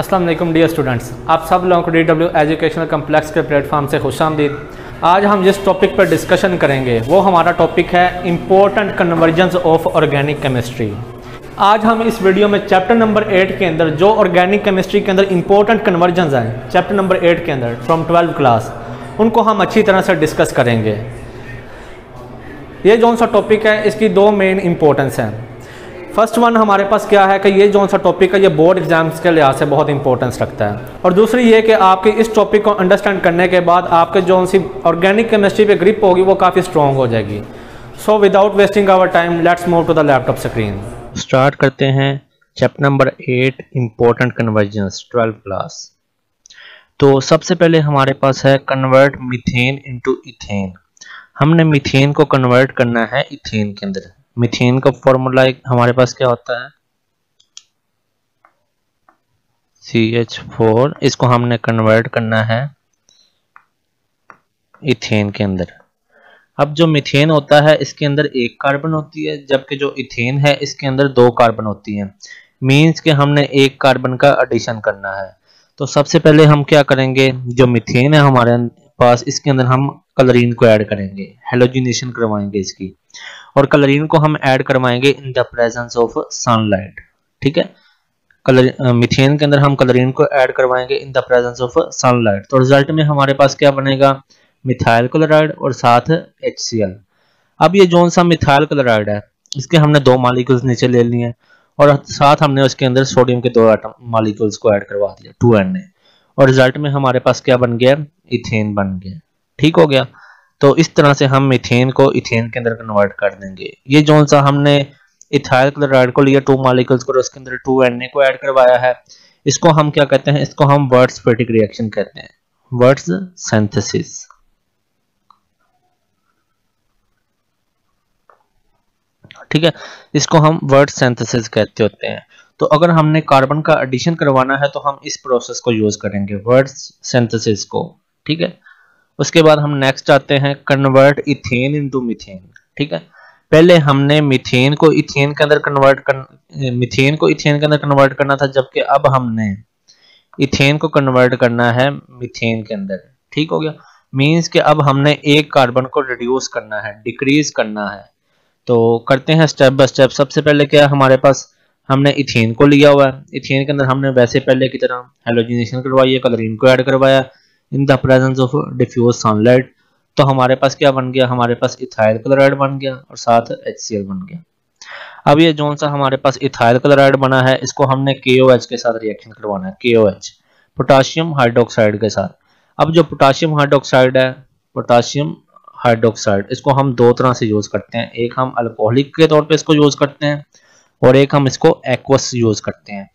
अस्सलाम वालेकुम dear students आप सब लोगों को डी डब्ल्यू एजुकेशनल कम्प्लेक्स के प्लेटफॉर्म से खुश आमदीद आज हम जिस टॉपिक पर डिस्कशन करेंगे वो हमारा टॉपिक है important convergence of organic chemistry आज हम इस वीडियो में चैप्टर नंबर एट के अंदर जो ऑर्गेनिक केमिस्ट्री के अंदर इंपॉर्टेंट कन्वर्जन हैं चैप्टर नंबर एट के अंदर फ्रॉम ट्वेल्व क्लास उनको हम अच्छी तरह से डिस्कस करेंगे ये जो सा टॉपिक है इसकी दो मेन इम्पोर्टेंस हैं फर्स्ट वन हमारे पास क्या है कि ये जो सा टॉपिक है ये बोर्ड एग्जाम्स के लिहाज से बहुत इंपॉर्टेंस रखता है और दूसरी ये कि आपके इस टॉपिक को अंडरस्टैंड करने के बाद आपके जो सी ऑर्गेनिक केमिस्ट्री पे ग्रिप होगी वो काफ़ी स्ट्रॉन्ग हो जाएगी so without wasting our time let's move to the laptop screen start करते हैं chapter number eight important convergence twelve class तो सबसे पहले हमारे पास है कन्वर्ट मिथेन इंटू इथेन हमने मिथेन को कन्वर्ट करना है इथेन के अंदर मिथेन का फॉर्मूला हमारे पास क्या होता है सी एच फोर इसको हमने कन्वर्ट करना है इथेन के अंदर अब जो मिथेन होता है इसके अंदर एक कार्बन होती है जबकि जो इथेन है इसके अंदर दो कार्बन होती है मीन्स के हमने एक कार्बन का एडिशन करना है तो सबसे पहले हम क्या करेंगे जो मिथेन है हमारे पास इसके अंदर हम कलरीन को ऐड करेंगे हेलोजिनेशन करवाएंगे इसकी और कलरिन को हम ऐड करवाएंगे in the presence of sunlight ठीक है कलर मिथेन के अंदर हम कलरिन को ऐड करवाएंगे in the presence of sunlight तो रिजल्ट में हमारे पास क्या बनेगा मिथाइल क्लोराइड और साथ एच अब ये जोन सा मिथाइल क्लोराइड है इसके हमने दो मालिक्यूल्स नीचे ले लिए और साथ हमने उसके अंदर सोडियम के दो आटम मालिक्यूल्स को ऐड करवा दिया टू एन ए और रिजल्ट में हमारे पास क्या बन गया इथेन बन गया ठीक हो गया तो इस तरह से हम मिथेन को इथेन के अंदर कन्वर्ट कर देंगे ये जो सा हमने इथाइल क्लोराइड को लिया टू मॉलिक्यूल्स को उसके अंदर टू एन ए को ऐड करवाया है इसको हम क्या कहते हैं इसको हम वर्ड्स पेटिक रिएक्शन कहते हैं वर्ड्स सेंथेसिस ठीक है इसको हम वर्ड सेंथेसिस कहते होते हैं तो अगर हमने कार्बन का एडिशन करवाना है तो हम इस प्रोसेस को यूज करेंगे वर्ड सेंथेसिस को ठीक है उसके बाद हम नेक्स्ट आते हैं कन्वर्ट इथेन इनटू मिथेन ठीक है पहले हमने मिथेन को इथेन के अंदर कन्वर्ट कर मिथेन को इथेन के अंदर कन्वर्ट करना था जबकि अब हमने इथेन को कन्वर्ट करना है मिथेन के अंदर ठीक हो गया मीन्स कि अब हमने एक कार्बन को रिड्यूस करना है डिक्रीज करना है तो करते हैं स्टेप बाय स्टेप सबसे पहले क्या है हमारे पास हमने इथेन को लिया हुआ है इथेन के अंदर हमने वैसे पहले की तरह हेलोजिनेशन करवाई है कलरिन को ऐड करवाया in the presence of diffuse sunlight तो हमारे पास क्या बन गया हमारे पास इथाइल क्लोराइड बन गया और साथ एच बन गया अब ये जोन सा हमारे पास इथाइल क्लोराइड बना है इसको हमने के के साथ रिएक्शन करवाना है के पोटाशियम हाइड्रोक्साइड के साथ अब जो पोटाशियम हाइड्रोक्साइड है पोटाशियम हाइड्रोक्साइड इसको हम दो तरह से यूज़ करते हैं एक हम अल्कोहलिक के तौर पे इसको यूज़ करते हैं और एक हम इसको एक्वस यूज़ करते हैं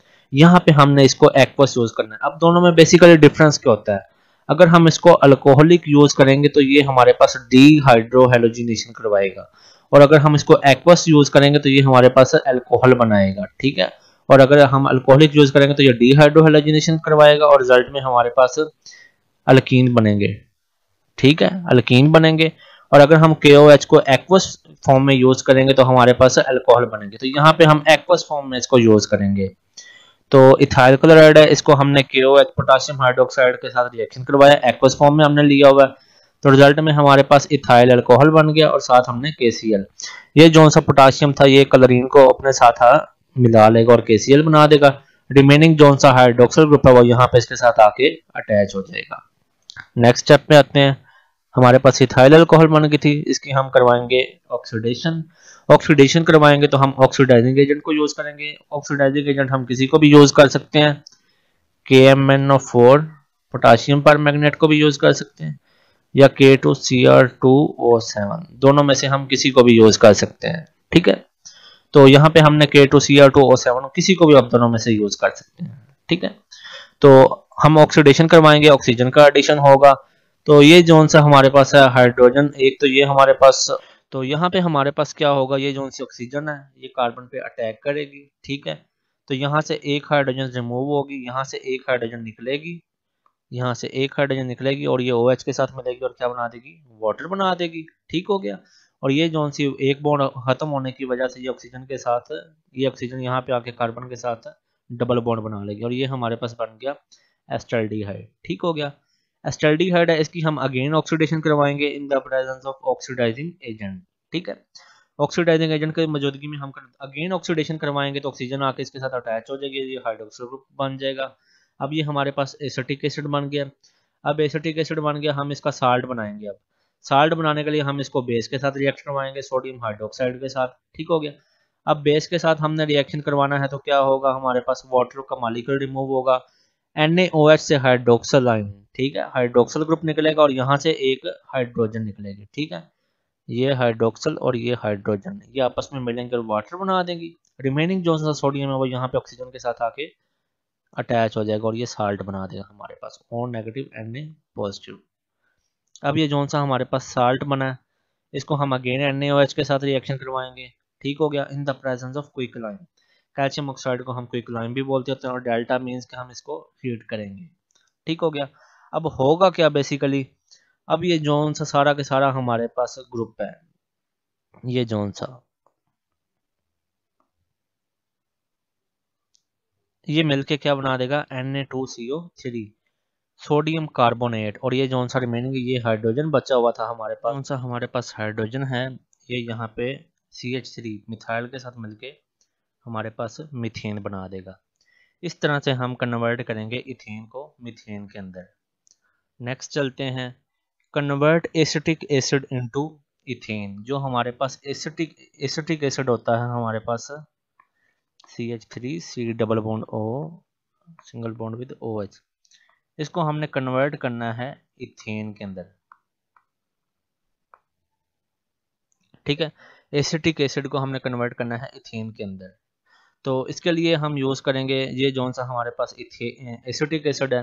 यहाँ पे हमने इसको एक्वस यूज़ करना है अब दोनों में बेसिकली डिफरेंस क्या होता है अगर हम इसको अल्कोहलिक यूज करेंगे तो ये हमारे पास डी हाइड्रोहेलोजिनेशन करवाएगा और अगर हम इसको एक्वस यूज करेंगे तो ये हमारे पास अल्कोहल बनाएगा ठीक है और अगर हम अल्कोहलिक यूज करेंगे तो ये डीहाइड्रोहेलोजिनेशन करवाएगा और रिजल्ट में हमारे पास अल्कीन बनेंगे ठीक है अल्कीन बनेंगे और अगर हम के को एक्वस फॉर्म में यूज करेंगे तो हमारे पास अल्कोहल बनेंगे तो यहाँ पे हम एक्वस फॉर्म में इसको यूज करेंगे तो इथाइल क्लोराइड है इसको हमने के एच पोटासियम हाइड्रोक्साइड के साथ रिएक्शन करवाया एक्वस फॉर्म में हमने लिया हुआ है तो रिजल्ट में हमारे पास इथाइल अल्कोहल बन गया और साथ हमने केसीएल ये जो सा पोटासियम था ये कलरीन को अपने साथ मिला लेगा और केसीएल बना देगा रिमेनिंग जोन सा हाइड्रोक्सल ग्रुप है वो यहाँ पे इसके साथ आके अटैच हो जाएगा नेक्स्ट स्टेप में आते हैं हमारे पास इथाइल अल्कोहल बन गई थी इसकी हम करवाएंगे ऑक्सीडेशन ऑक्सीडेशन करवाएंगे तो हम ऑक्सीडाइजिंग एजेंट को यूज करेंगे ऑक्सीडाइजिंग एजेंट हम किसी को भी यूज कर सकते हैं K M N four potassium permanganate को भी यूज कर सकते हैं या K two C R two O seven दोनों में से हम किसी को भी यूज कर सकते हैं ठीक है तो यहाँ पे हमने K two C R two O seven किसी को भी आप दोनों में से यूज कर सकते हैं ठीक है तो हम ऑक्सीडेशन करवाएंगे ऑक्सीजन का एडिशन होगा तो ये जोन सा हमारे पास है हाइड्रोजन एक तो ये हमारे पास तो यहाँ पे हमारे पास क्या होगा ये जोन सी ऑक्सीजन है ये कार्बन पे अटैक करेगी ठीक है तो यहाँ से एक हाइड्रोजन रिमूव होगी यहाँ से एक हाइड्रोजन निकलेगी यहाँ से एक हाइड्रोजन निकलेगी और ये ओ OH के साथ मिलेगी और क्या बना देगी वाटर बना देगी ठीक हो गया और ये जोन सी एक बॉन्ड खत्म होने की वजह से ये ऑक्सीजन के साथ ये ऑक्सीजन यहाँ पे आके कार्बन के साथ डबल बॉन्ड बना लेगी और ये हमारे पास बन गया एस्टल ठीक हो गया एस्टल्डिहाइड है इसकी हम अगेन ऑक्सीडेशन करवाएंगे in the presence of oxidizing agent ठीक है ऑक्सीडाइजिंग एजेंट की मौजूदगी में हम अगेन ऑक्सीडेशन करवाएंगे तो ऑक्सीजन आके इसके साथ अटैच हो जाएगी ये हाइड्रोक्सिल ग्रुप बन जाएगा अब ये हमारे पास एसिटिक एसिड बन गया अब एसिटिक एसिड बन गया हम इसका साल्ट बनाएंगे अब साल्ट बनाने के लिए हम इसको बेस के साथ रिएक्ट करवाएंगे सोडियम हाइड्रोक्साइड के साथ ठीक हो गया अब बेस के साथ हमने रिएक्शन करवाना है तो क्या होगा हमारे पास वाटर का मालिक्यूल रिमूव होगा एन से हाइड्रोक्सल आयन ठीक है हाइड्रोक्सल ग्रुप निकलेगा और यहाँ से एक हाइड्रोजन निकलेगी ठीक है ये हाइड्रोक्सल और ये हाइड्रोजन ये आपस में मिलेंगे और वाटर बना देंगी रिमेनिंग जो सोडियम है वो यहाँ पे ऑक्सीजन के साथ आके अटैच हो जाएगा और ये साल्ट बना देगा हमारे पास O negative N A positive अब ये जोन सा हमारे पास साल्ट बना है इसको हम अगेन एन ए के साथ रिएक्शन करवाएंगे ठीक हो गया in the presence of quick lime calcium oxide को हम क्विक लाइम भी बोलते होते हैं और डेल्टा मीन्स हम इसको हीट करेंगे ठीक हो गया अब होगा क्या बेसिकली अब ये जोन सा सारा के सारा हमारे पास ग्रुप है ये जोन सा ये मिलके क्या बना देगा Na2CO3 सोडियम कार्बोनेट और ये जोन सा रिमेनिंग ये हाइड्रोजन बचा हुआ था हमारे पास कौन सा हमारे पास हाइड्रोजन है ये यहाँ पे सी एच थ्री मिथाइल के साथ मिलके हमारे पास मिथेन बना देगा इस तरह से हम कन्वर्ट करेंगे इथेन को मिथेन के अंदर नेक्स्ट चलते हैं convert acetic acid into ethane जो हमारे पास एसिटिक एसिटिक एसिड होता है हमारे पास C H three C double bond O single bond with O H इसको हमने कन्वर्ट करना है इथेन के अंदर ठीक है एसिटिक एसिड को हमने कन्वर्ट करना है इथेन के अंदर तो इसके लिए हम यूज़ करेंगे ये जौन सा हमारे पास एसिटिक एसिड है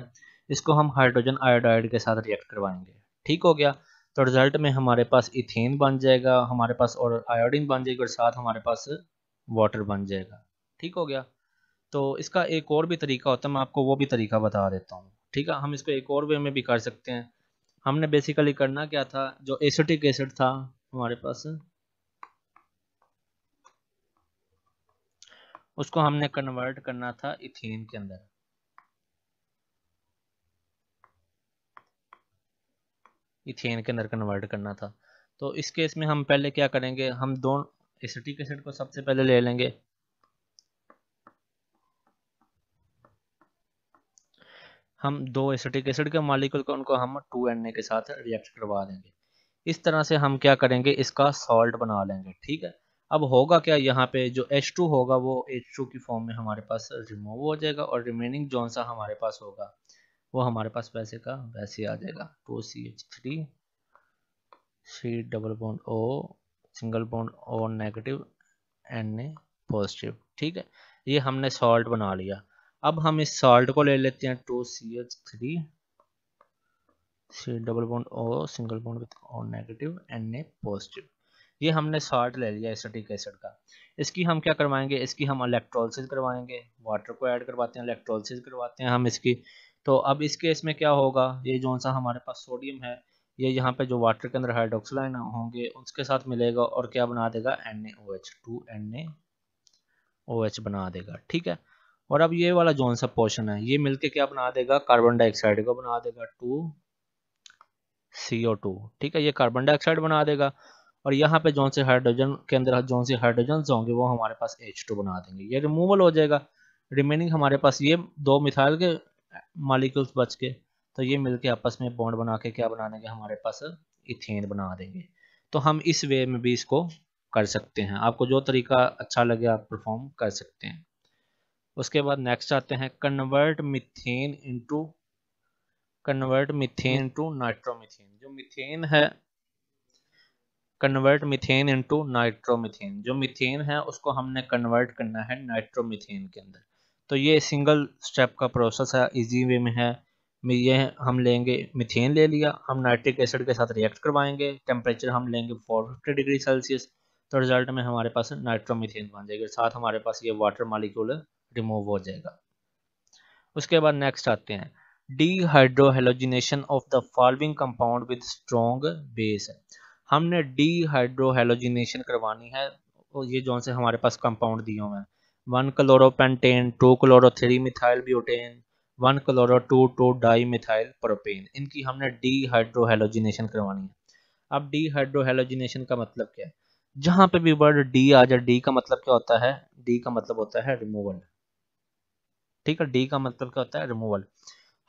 इसको हम हाइड्रोजन आयोडाइड के साथ रिएक्ट करवाएंगे ठीक हो गया तो रिजल्ट में हमारे पास इथेन बन जाएगा हमारे पास और आयोडीन बन जाएगी और साथ हमारे पास वाटर बन जाएगा ठीक हो गया तो इसका एक और भी तरीका होता है मैं आपको वो भी तरीका बता देता हूँ ठीक है हम इसको एक और वे में भी कर सकते हैं हमने बेसिकली करना क्या था जो एसिटिक एसिड था हमारे पास उसको हमने कन्वर्ट करना था इथेन के अंदर इथेन के अंदर कन्वर्ट करना था तो इस केस में हम पहले क्या करेंगे हम दोनों एसिटिक एसिड को सबसे पहले ले लेंगे हम दो एसिटिक एसिड के मालिक्यूल को उनको हम टू एन ए के साथ रिएक्ट करवा देंगे इस तरह से हम क्या करेंगे इसका सॉल्ट बना लेंगे ठीक है अब होगा क्या यहाँ पे जो H2 होगा वो H2 की फॉर्म में हमारे पास रिमूव हो जाएगा और रिमेनिंग जो सा हमारे पास होगा वो हमारे पास वैसे का वैसे आ जाएगा two C H three C double bond O single bond O negative N A positive ठीक है ये हमने सॉल्ट बना लिया अब हम इस सॉल्ट को ले लेते हैं two C H three C double bond O single bond with O negative N A positive ये हमने शॉर्ट ले लिया एसिटिक एसिड का इसकी हम क्या करवाएंगे इसकी हम इलेक्ट्रोलिसिस करवाएंगे वाटर को ऐड करवाते हैं इलेक्ट्रोलिसिस करवाते हैं हम इसकी तो अब इस केस में क्या होगा ये जो सा हमारे पास सोडियम है ये यहाँ पे जो वाटर के अंदर हाइड्रोक्सलाइन होंगे उसके साथ मिलेगा और क्या बना देगा N A H two N H बना देगा ठीक है और अब ये वाला जोन सा पोर्शन है ये मिलके क्या बना देगा कार्बन डाइऑक्साइड को बना देगा टू सीओ टू ठीक है ये कार्बन डाइऑक्साइड बना देगा और यहाँ पे जो से हाइड्रोजन के अंदर जो से हाइड्रोजन होंगे वो हमारे पास एच टू बना देंगे ये रिमूवल हो जाएगा रिमेनिंग हमारे पास ये दो मिथाइल के मालिक्यूल्स बच के तो ये मिलके आपस में बॉन्ड बना के क्या बना देंगे हमारे पास इथेन बना देंगे तो हम इस वे में भी इसको कर सकते हैं आपको जो तरीका अच्छा लगे आप परफॉर्म कर सकते हैं उसके बाद नेक्स्ट आते हैं convert methane into convert methane to nitromethane जो मिथेन है कन्वर्ट मिथेन इनटू नाइट्रोमिथेन जो मिथेन है उसको हमने कन्वर्ट करना है नाइट्रोमिथेन के अंदर तो ये सिंगल स्टेप का प्रोसेस है इजी वे में है ये हम लेंगे मिथेन ले लिया हम नाइट्रिक एसिड के साथ रिएक्ट करवाएंगे टेम्परेचर हम लेंगे 450 डिग्री सेल्सियस तो रिजल्ट में हमारे पास नाइट्रोमिथेन बन जाएगा साथ हमारे पास ये वाटर मालिक्यूल रिमूव हो जाएगा उसके बाद नेक्स्ट आते हैं dehydrohalogenation of the following compound with strong base हमने डीहाइड्रोहेलोजिनेशन करवानी है और ये जो से हमारे पास कंपाउंड दिए हुए हैं one chloropentane two chloro three methyl butane one chloro two two di methyl propane इनकी हमने डीहाइड्रोहेलोजिनेशन करवानी है अब डीहाइड्रोहेलोजिनेशन का मतलब क्या है जहां पे भी वर्ड डी आ जाए डी का मतलब क्या होता है डी का मतलब होता है रिमूवल ठीक है डी का मतलब क्या होता है रिमूवल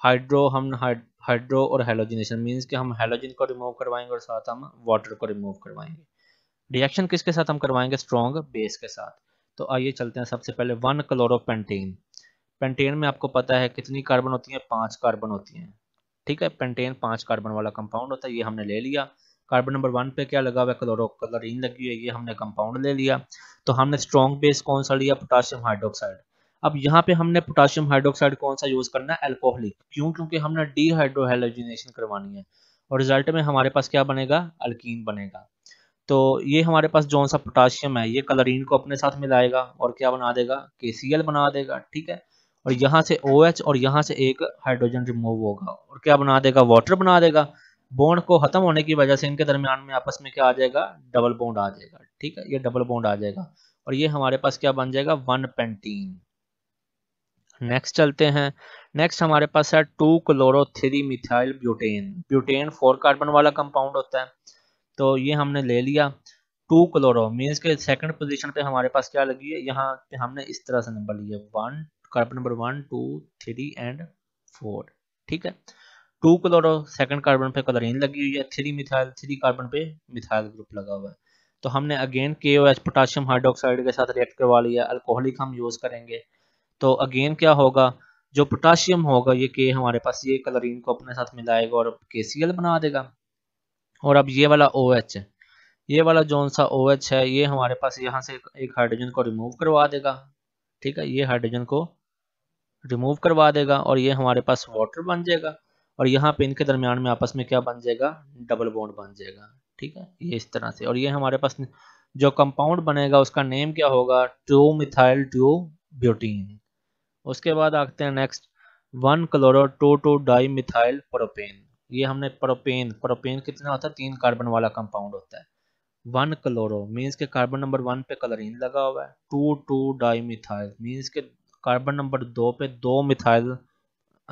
हाइड्रो हम हाइड हाइड्रो और हेलोजिनेशन मीन्स कि हम हेलोजिन को रिमूव करवाएंगे और साथ हम वाटर को रिमूव करवाएंगे रिएक्शन किसके साथ हम करवाएंगे स्ट्रॉन्ग बेस के साथ तो आइए चलते हैं सबसे पहले वन क्लोरोपेंटेन पेंटेन में आपको पता है कितनी कार्बन होती है पांच कार्बन होती हैं ठीक है पेंटेन पांच कार्बन वाला कंपाउंड होता है ये हमने ले लिया कार्बन नंबर वन पे क्या लगा हुआ है क्लोरो क्लोरिन लगी हुई है ये हमने कंपाउंड ले लिया तो हमने स्ट्रॉन्ग बेस कौन सा लिया पोटासियम हाइड्रोक्साइड अब यहाँ पे हमने पोटासियम हाइड्रोक्साइड कौन सा यूज करना है एल्कोहलिक क्यों क्योंकि हमने डीहाइड्रोहेलोजिनेशन करवानी है और रिजल्ट में हमारे पास क्या बनेगा अल्कीन बनेगा तो ये हमारे पास जो सा पोटासियम है ये कलरीन को अपने साथ मिलाएगा और क्या बना देगा के बना देगा ठीक है और यहाँ से ओ OH और यहाँ से एक हाइड्रोजन रिमूव होगा और क्या बना देगा वाटर बना देगा बोन्ड को खत्म होने की वजह से इनके दरमियान में आपस में क्या आ जाएगा डबल बोंड आ जाएगा ठीक है ये डबल बोंड आ जाएगा और ये हमारे पास क्या बन जाएगा वन पेंटीन नेक्स्ट चलते हैं नेक्स्ट हमारे पास है two chloro three methyl butane butane four carbon वाला कंपाउंड होता है तो ये हमने ले लिया टू क्लोरो मीन्स के सेकंड पोजीशन पे हमारे पास क्या लगी है यहाँ पे हमने इस तरह से नंबर लिए one carbon number one two three and four ठीक है टू क्लोरो सेकंड कार्बन पे क्लोरीन लगी हुई है थ्री मिथाइल थ्री कार्बन पे मिथाइल ग्रुप लगा हुआ है तो हमने अगेन के ओ एस पोटाशियम हाइड्रोक्साइड के साथ रिएक्ट करवा लिया अल्कोहलिक हम यूज़ करेंगे तो अगेन क्या होगा जो पोटाशियम होगा ये के हमारे पास ये कलरिन को अपने साथ मिलाएगा और के सी एल बना देगा और अब ये वाला ओ OH है ये वाला जोन सा ओ OH है ये हमारे पास यहाँ से एक हाइड्रोजन को रिमूव करवा देगा ठीक है ये हाइड्रोजन को रिमूव करवा देगा और ये हमारे पास वाटर बन जाएगा और यहाँ पे इनके दरमियान में आपस में क्या बन जाएगा डबल बॉन्ड बन जाएगा ठीक है ये इस तरह से और ये हमारे पास जो कंपाउंड बनेगा उसका नेम क्या होगा टू मिथाइल टू ब्यूटीन उसके बाद आते हैं next one chloro two two di methyl propane ये हमने प्रोपेन प्रोपेन कितना होता है तीन कार्बन वाला कंपाउंड होता है वन क्लोरो मीन्स के कार्बन नंबर वन पे क्लोरीन लगा हुआ है two two di methyl means के कार्बन नंबर दो पे दो मिथाइल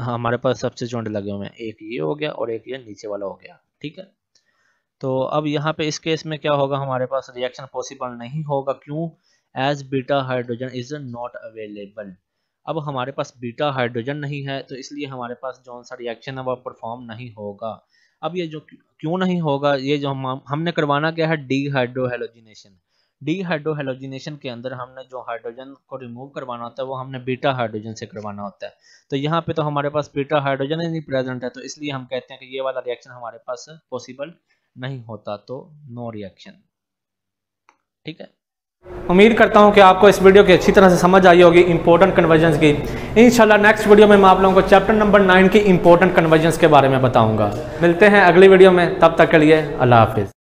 हमारे पास सबसे चुंड लगे हुए हैं एक ये हो गया और एक ये नीचे वाला हो गया ठीक है तो अब यहाँ पे इस केस में क्या होगा हमारे पास रिएक्शन पॉसिबल नहीं होगा क्यों as beta hydrogen is not available अब हमारे पास बीटा हाइड्रोजन नहीं है तो इसलिए हमारे पास जो सा रिएक्शन है वह परफॉर्म नहीं होगा अब ये जो क्यों नहीं होगा ये जो हम हमने करवाना क्या है डी हाइड्रोहेलोजिनेशन डी हाइड्रोहेलोजिनेशन के अंदर हमने जो हाइड्रोजन को रिमूव करवाना होता है वो हमने बीटा हाइड्रोजन से करवाना होता है तो यहाँ पे तो हमारे पास बीटा हाइड्रोजन ही नहीं प्रेजेंट है तो इसलिए हम कहते हैं कि ये वाला रिएक्शन हमारे पास पॉसिबल नहीं होता तो नो रिएक्शन ठीक है उम्मीद करता हूँ कि आपको इस वीडियो की अच्छी तरह से समझ आई होगी इंपॉर्टेंट कन्वर्जन की इन नेक्स्ट वीडियो में मैं आप लोगों को चैप्टर नंबर नाइन की इंपॉर्टेंट कन्वर्जन्स के बारे में बताऊंगा मिलते हैं अगली वीडियो में तब तक के लिए अल्लाह हाफिज़